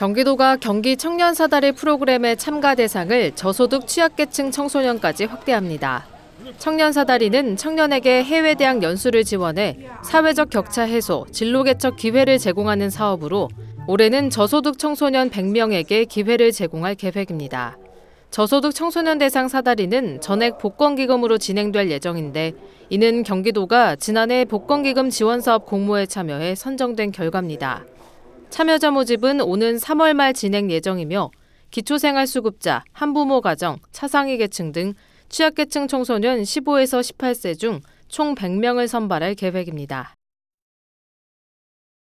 경기도가 경기 청년 사다리 프로그램의 참가 대상을 저소득 취약계층 청소년까지 확대합니다. 청년 사다리는 청년에게 해외 대학 연수를 지원해 사회적 격차 해소, 진로 개척 기회를 제공하는 사업으로 올해는 저소득 청소년 100명에게 기회를 제공할 계획입니다. 저소득 청소년 대상 사다리는 전액 복권기금으로 진행될 예정인데 이는 경기도가 지난해 복권기금 지원 사업 공모에 참여해 선정된 결과입니다. 참여자 모집은 오는 3월 말 진행 예정이며 기초생활수급자, 한부모 가정, 차상위 계층 등 취약계층 청소년 15에서 18세 중 총 100명을 선발할 계획입니다.